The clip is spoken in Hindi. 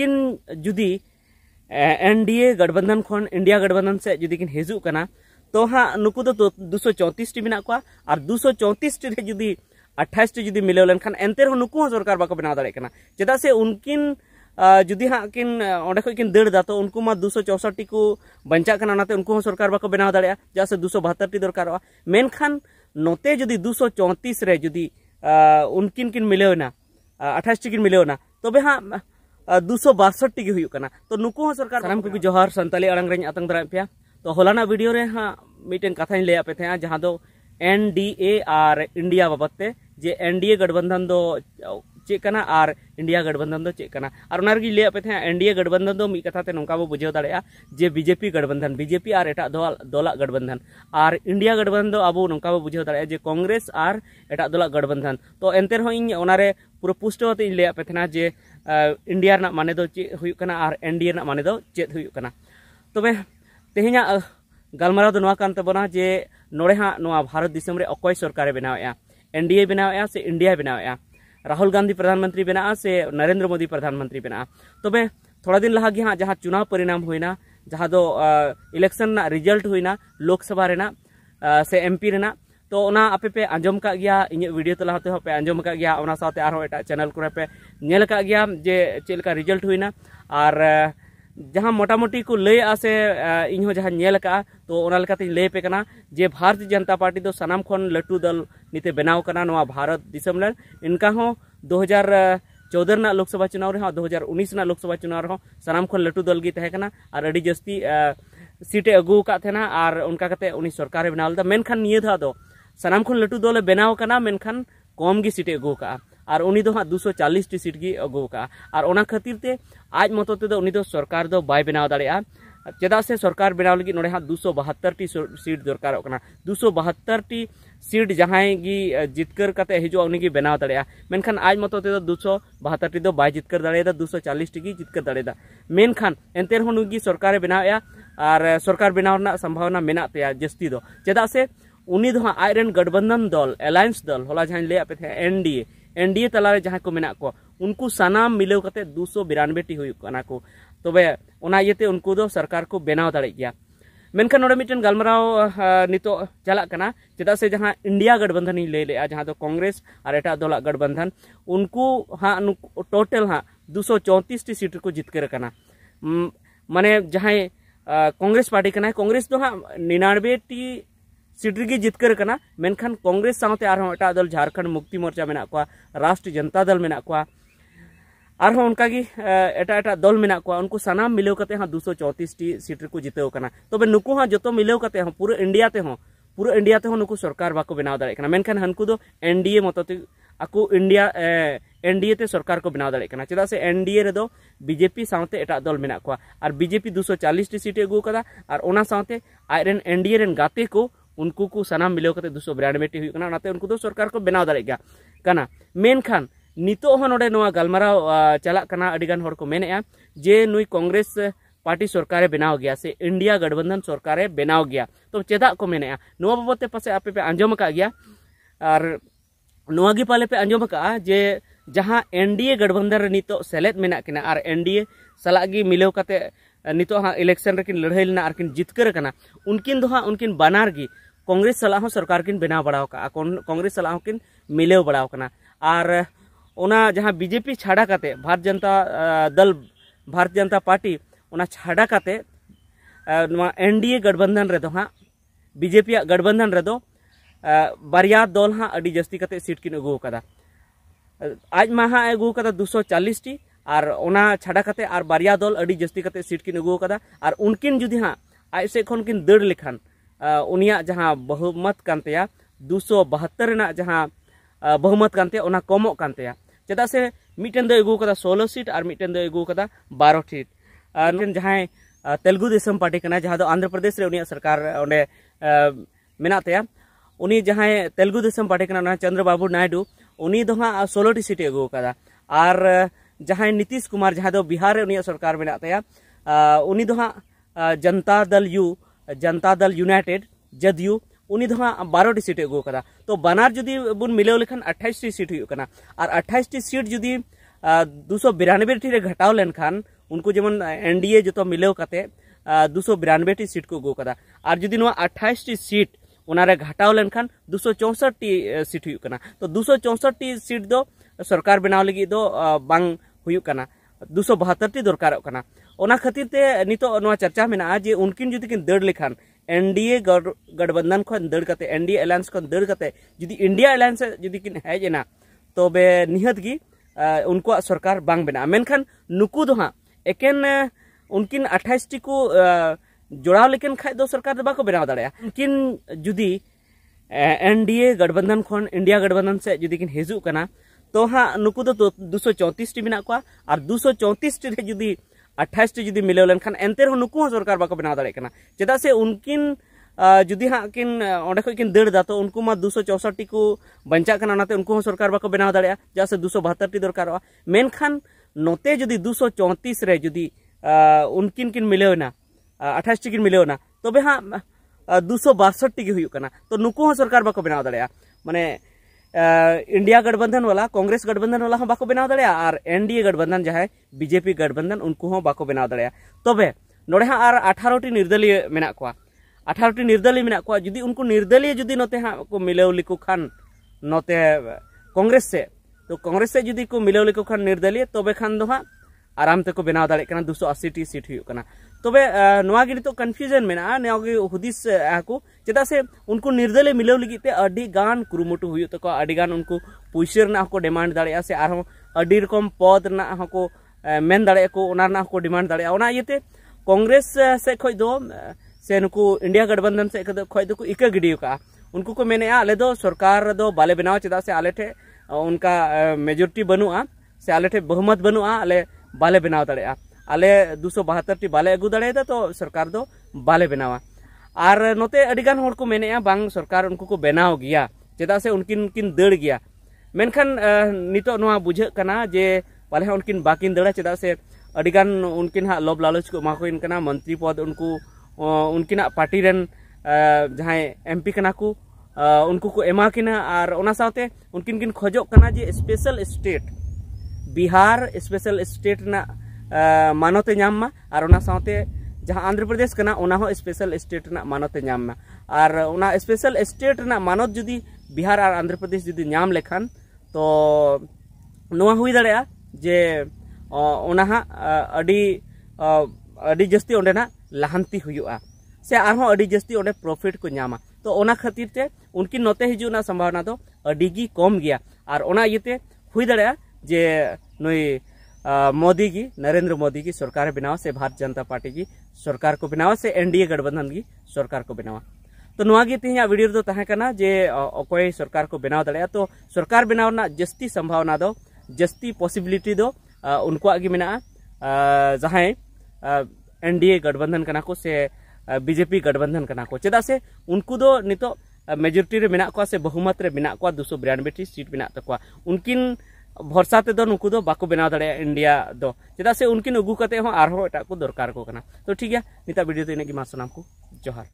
एन डी एनडीए गठबंधन खन इंडिया गठबंधन से जुदी किन हजूक तो हाँ नुक तो दूसो चौंतीस मे और दूसो चौंतीस जुदी अट्ठाईस जुदी मिले लेखान एनते सरकार बाको बनाव दाड़ा चेदा से उनकिन जुदी हाँ किन अंडे किन तो उनको मा दूसो चौसठी को बचाना तो उनको सरकार बाको बना दाड़ा जहाँ से दूसो बहत्तर दरकार मेखान नोते जुदी दूसो चौंतीस जुदी उनकिन किन मिले अट्ठाईस किन मिले तब तो हाँ दूसो बारसठ टी तो नुक हाँ सरकार को भी जोहार सानी आड़ आतंक दारा पे तो हलाना भिडियो हाँ मिट्टन कथा लैपे थे हाँ, जहाँ दो एन डी ए और इंडिया बाबदे जे एन डी ए गठबंधन दो चेकना और इंडिया गठबंधन चेकना और ओना रगी लैया पे थे हाँ, गठबंधन दो कथा कथाते बो बुझे दाड़ा जे बीजेपी गठबंधन बीजेपी और एटा दल गठबंधन और इंडिया गठबंधन अब नौका बो बुझे दाड़ा जे कांग्रेस और एटा दल गठबंधन तो एनते रहो पूरा पुष्टव ते थे जे इंडिया माने दो चेक होना और एनडीए माने दो तब तेहेना गलमारा जे ना हाँ भारत दिसम रे अकय सरकार बनावे एनडीए बनावे से इंडिया बनावे राहुल गांधी प्रधानमंत्री बना से नरेंद्र मोदी प्रधानमंत्री बना तब थोड़ा दिन लहा हाँ जहाँ चुनाव परिणाम होना जहाँ दो इलेक्शन रिजल्ट होना लोकसभा से एमपी तो आप आपे पे आज का इन इने वीडियो तला पे आज का और एट चैनल को का गया जे चेलका रिजल्ट होना और जहाँ मोटामोटी को लय आसे इन जहाँ नेल का तो लैपे पे जे भारतीय जनता पार्टी तो सनाम खन लटू दल नीते बनाव भारत दिसम इनका हो हजार चौदह ना लोकसभा चुनाव रहा दो हजार उन्नीस ना लोकसभा चुनाव रहा सनाम खन लटू दल गी तहकना और जस्ती सीटे अगू और उनका उन सरकार सरकारे बनाव लेता मेखान निये सामान खन लटू दल बनाव मेखान कम गे सीट अगुक और उन दो हाँ दूसो चालीस टी सीट गे अगो और उना खातिर ते आज मत सरकार बै बना बनाव चेदा से सरकार बनाव लगी ना हाँ दूसो बहत्तर टी सीट दरकार होकना बहत्तर टी सीट जहां गी जितकर कते उन बनाव दाड़ेआ मेनखान आज मत ते बहत्तर टी बै जितकर दाड़ेदा दूसो चालीस टी जितकर दाड़ा मेखान एनते सरकार बनाव और सरकार बनाव सम्भावना संभावना मेना तया जस्ती चेदा से ᱩᱱᱤ ᱫᱚ ᱦᱟᱸᱜ ᱟᱡᱨᱮᱱ दल ᱫᱚᱞ ᱮᱞᱟᱭᱮᱱᱥ ᱫᱚᱞ लिया N D A N D NDA तलारे जहाँ को मे को उनको सानाम मिलव कते दो सौ बिरानबे होना को तब तो उनको दो सरकार को बनाव दाड़े गया मेनखान गलमाराव नित चलना चेदा से जहाँ इंडिया गठबंधन लय ले जहाँ तो कांग्रेस और एट दल गठबंधन उनको हाँ टोटल हाँ दो सौ चौंतीस टी सीट को जितकर माने जहाँ कांग्रेस पार्टी कांग्रेस तो हाँ निन्नबे टी सीटी जितकर कांग्रेस साथ एट दल झारखंड मुक्ति मोर्चा मे राष्ट्रीय जनता दल मे और उनका एट एट दल मे उनको सामान मिले कते हाँ दुशो चौतीस सीटर को जितव करना तब तो नुक हाँ जो मिले पूरा इंडिया पूरा इंडिया ते सरकार बाको बनाव दाखान हनकू दो ए मत आपको इंडिया डी ए सरकार को बनाव दाखाना चेदा से एनडीए रो बीजेपी साथ एट दल मे और बीजेपी दुशो चालीस सीट अगुका और आज एनडीए गाते को उनको को सना मिले दुसो ब्रांड मेटी होना उनको तो सरकार को बनाव दागेगा मेखान नितोहे गलमाराव चलना मेने जे नई कॉग्रेस पार्टी सरकार बनाव गया से इंडिया गठबंधन सरकार बनाव गया तो चेदा को मेने बाबदे पास आप आजम गया पाले पे आजम जे जहाँ एनडीए गठबंधन नितो सेलेद मेना और एनडीए सलागी मिले नित हाँ इलेक्शन रेकिन लड़ाई लेना और जितकर उनकिन दो हाँ उनकिन बनार गी कांग्रेस सला सरकार किन बना बड़ा कांग्रेस सला मिलव बड़ा और जहाँ बीजेपी छाड़ा करते भारत जनता दल भारतीय जनता पार्टी छाड़ा करते एनडीए गठबंधन हाँ बीजेपी गठबंधन बार दल हाँ जस्ती सीट आगू का आज माँ हाँ अगुका दुशो चालीस टी और छाड़ा करते और बारिया दल अभी जस्ती करते सीट किन अगुक और उनकिन जुदी हाँ आज से खन किन दड़ लेखान उनिया बहुमत कानते दूसो बहत्तर जहाँ बहुमत कानते उना कानते चेदा से मिटन दो अगुक सोलो सीट और मिटन दो अगुक बारो सीट जहाँ तेलगु देशम पार्टी का जहाँ आंध्र प्रदेश में उनिया सरकार उन्हें मेनाते जहाँ तेलगु देशम पार्टी करना चंद्रबाबू नायडू उनी दो हाँ सोलोटी सीट अगुक और जहां नीतीश कुमार जहां बिहार सरकार में ᱩᱱᱤᱭᱟᱜ ᱥᱚᱨᱠᱟᱨ ᱢᱮᱱᱟᱜ ᱛᱟᱭᱟ ᱩᱱᱤ ᱫᱚ ᱦᱟᱸᱜ ᱡᱚᱱᱛᱟ ᱫᱚᱞ बारोटी सीट अगू तो बनार जुदी बन मिले लेखान अट्ठाईस टी सीट होना अट्ठाईस टी सीट जुदी दूसो बिरानबे टी घटाव लेखान उनको जेमन एनडीए जो मिले दूसो बिरानबे टी सीट को अगू और जुदी अट्ठाईस टी सीट उनारे घटाव लेखान दूसो चौसठ टी सीट हो तो दूसो चौसठ टी सीट दो सरकार बनाव लगी बा हुई बहत्तर टी दरकार खातिर ते नित चर्चा में जे उनकिन जुदी किन दड़ लेखान एनडीए गठबंधन खन दड़ करते एनडीए एलायस खन दड़ करते जुदी इंडिया एलायस जुदी किन हेजना तबे तो निहत गी उनको सरकार बांग बना मेनखान नुकु दो हाँ एकेन उनकिन अठाईस टी को जोड़ा लेकिन खाद सरकार बाको बनाव दड़या उनकिन जुदी एनडीए गठबंधन खन इंडिया गठबंधन से जुदी किन हेजु तो हाँ नुक तो तो दो सौ चौंतीस मेरा मेना और चौंतीस टी जुदी अट्ठाईस टी जुदी मिलाव लेनखान एनते नुक सरकार बाको बना दाड़े चेदा से उनकिन जुदी हाँ किन ओंडे खन किन दड़ तो उनको मा दुसो चौसठ को बचा करना उनको सरकार बाको बना दाड़े जहाँ से दुशो बहत्तर टी दरकार मेखान नोते जुदी दुसो चौंतीस रे जुदी उनकिन किन मिलावना अट्ठाईस टी किन मिलावना तबे तो हाँ दुसो बासठ टी हुई तो नुक सरकार बाको बना दाड़े माने इंडिया गठबंधन वाला कांग्रेस गठबंधन वाला बाको बनाव दड़े और एनडीए गठबंधन जहां बीजेपी गठबंधन उनको हम बाको बनाव दड़े तब ना हाँ और 18 टी निर्दलीय मेना कोआ 18 टी निर्दलीय उनको निर्दलीय जुदी नोते हाँ को मिलाव लिको खान नोते कांग्रेस से तो कांग्रेस से जुदी को मिलाव लिको खान निर्दलीय तब खान दो हाँ आराम तक बनाव दड़े टी सीट हुई तब तो कन्फ्यूजन में हूदीस चेदा से उनको निर्दल मिलव लगे गान कुरुमुटु हुई तक तो उनको पैसा को डिमांड दड़ा से रकम पद को मन दड़ा डिमांड दड़ा कॉग्रेस सज से नुक इंडिया गठबंधन सज खुद इक गिड़ा उनको को मेने अले तो सरकार बाले बनाव चेदा से आलेठे उनका मेजोरिटी बनू से आलेठे बहुमत बनू अले बाले बनाव दड़ा आले दुशो बहत्तर टी बाले अगू दड़े तो सरकार दो बाले बनावा और नोते अडीगान हर को मेने बांग सरकार उनको को बनाव गया चेदा से उनकिन किन दड़ गया मेनखान बुझे बुझेना जे पाले उनकिन बाकिन दड़ा चेदा से अडीगान उनकिन हाँ लब लालच को माकोइनकना मंत्री पद उनको उनकिन पार्टी रन जहां एमपी कना को उनको को एमाकिना और ओना साउते उनकिन किन खोजोकना जे special state Bihar special state ना मानते नाम और जहाँ आंध्र प्रदेश का स्पेशल स्टेट मानते नाम और स्पेशल स्टेट मानत जुदी बिहार और आंध्र प्रदेश जुदी नाम लेखान तो हो जे जस्ती लहानती से जस्ती प्रॉफिट को नामा तो खातिर ते उनकी नोते हिजु संभावना तो कम गया और हुई दड़े जे नई मोदी की नरेंद्र मोदी की सरकार बनावा से भारत जनता पार्टी की सरकार को बनावा से एनडीए गठबंधन की सरकार को बनावा तो तीन वीडियो तो जे अकय सरकार को बनाव दड़े तो सरकार बनाव जस्ती संभावना दो जस्ती पॉसिबिलिटी दो उनको जहां एनडीए गठबंधन करना को से बीजेपी गठबंधन करना को चेदा से उनको दो नितो मेजोरिटी मेना से बहुमत मेना दोशो बिरानबे सीट मेना तक उनकिन भरसा तक बाको बना दें इंडिया दो चेदा से उनकिन अगू दरकार को तो ठीक है नीता भिडियो तो इनकी मार सामना जहार